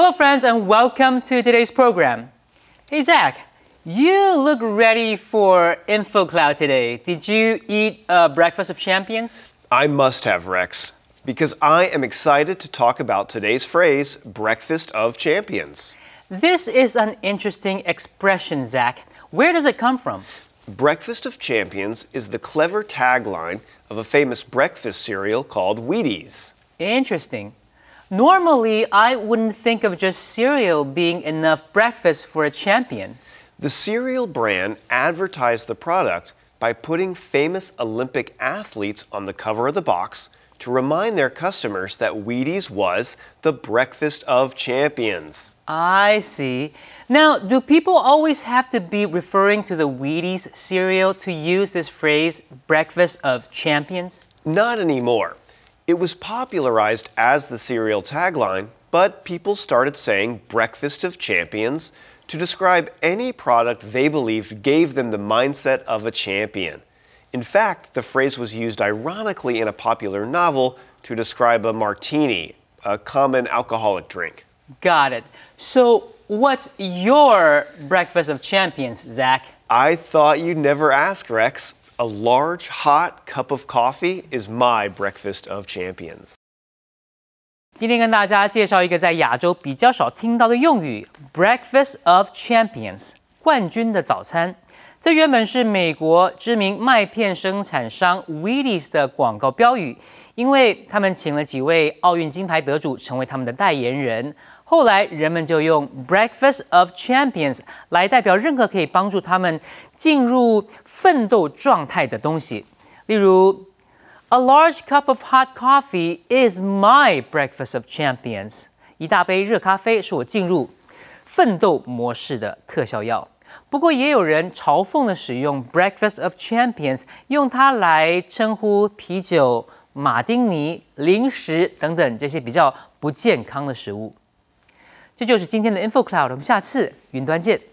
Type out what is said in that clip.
Hello, friends, and welcome to today's program. Hey, Zach, you look ready for InfoCloud today. Did you eat Breakfast of Champions? I must have, Rex, because I am excited to talk about today's phrase, Breakfast of Champions. This is an interesting expression, Zach. Where does it come from? Breakfast of Champions is the clever tagline of a famous breakfast cereal called Wheaties. Interesting. Normally, I wouldn't think of just cereal being enough breakfast for a champion. The cereal brand advertised the product by putting famous Olympic athletes on the cover of the box to remind their customers that Wheaties was the breakfast of champions. I see. Now, do people always have to be referring to the Wheaties cereal to use this phrase, breakfast of champions? Not anymore. It was popularized as the cereal tagline, but people started saying Breakfast of Champions to describe any product they believed gave them the mindset of a champion. In fact, the phrase was used ironically in a popular novel to describe a martini, a common alcoholic drink. Got it. So, what's your breakfast of champions, Zach? I thought you'd never ask, Rex a large, hot cup of coffee is my breakfast of champions. 今天跟大家介绍一个在亚洲比较少听到的用语，breakfast of champions，冠军的早餐。这原本是美国知名麦片生产商 w i e a i e s 的广告标语，因为他们请了几位奥运金牌得主成为他们的代言人。后来，人们就用 Breakfast of Champions 来代表任何可以帮助他们进入奋斗状态的东西，例如，A large cup of hot coffee is my breakfast of champions。一大杯热咖啡是我进入奋斗模式的特效药。不过也有人嘲讽的使用 Breakfast of Champions，用它来称呼啤酒、马丁尼、零食等等这些比较不健康的食物。这就是今天的 InfoCloud，我们下次云端见。